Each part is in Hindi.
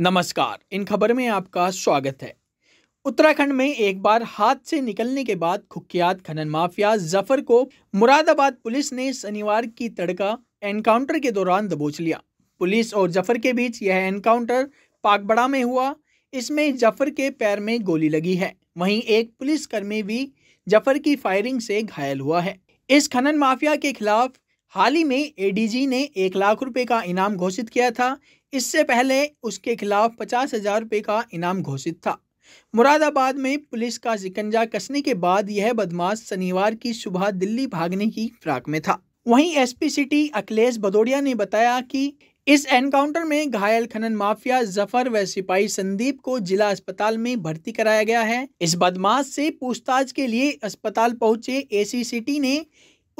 नमस्कार इन खबर में आपका स्वागत है उत्तराखंड में एक बार हाथ से निकलने के बाद कुख्यात खनन माफिया जफर को मुरादाबाद पुलिस ने शनिवार की तड़का एनकाउंटर के दौरान दबोच लिया पुलिस और जफर के बीच यह एनकाउंटर पाकबड़ा में हुआ इसमें जफर के पैर में गोली लगी है वहीं एक पुलिसकर्मी भी जफर की फायरिंग से घायल हुआ है इस खनन माफिया के खिलाफ हाल ही में एडीजी ने एक लाख रुपए का इनाम घोषित किया था इससे पहले उसके खिलाफ पचास हजार रुपये का इनाम घोषित था मुरादाबाद में पुलिस का शिकंजा कसने के बाद यह बदमाश शनिवार की सुबह दिल्ली भागने की फिराक में था वहीं एसपी सिटी अखिलेश भदौरिया ने बताया कि इस एनकाउंटर में घायल खनन माफिया जफर व सिपाही संदीप को जिला अस्पताल में भर्ती कराया गया है इस बदमाश से पूछताछ के लिए अस्पताल पहुंचे एसी सिटी ने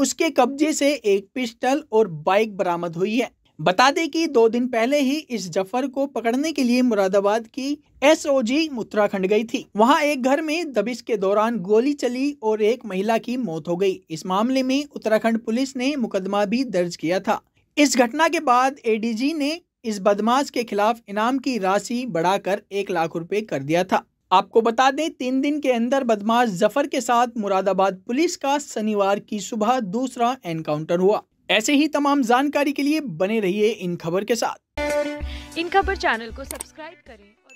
उसके कब्जे से एक पिस्टल और बाइक बरामद हुई है बता दें कि दो दिन पहले ही इस जफर को पकड़ने के लिए मुरादाबाद की एसओजी उत्तराखंड गई थी वहां एक घर में दबिश के दौरान गोली चली और एक महिला की मौत हो गई इस मामले में उत्तराखंड पुलिस ने मुकदमा भी दर्ज किया था इस घटना के बाद एडीजी ने इस बदमाश के खिलाफ इनाम की राशि बढ़ाकर एक लाख रुपए कर दिया था आपको बता दें तीन दिन के अंदर बदमाश जफर के साथ मुरादाबाद पुलिस का शनिवार की सुबह दूसरा एनकाउंटर हुआ ऐसे ही तमाम जानकारी के लिए बने रहिए इन खबर के साथ इन खबर चैनल को सब्सक्राइब करें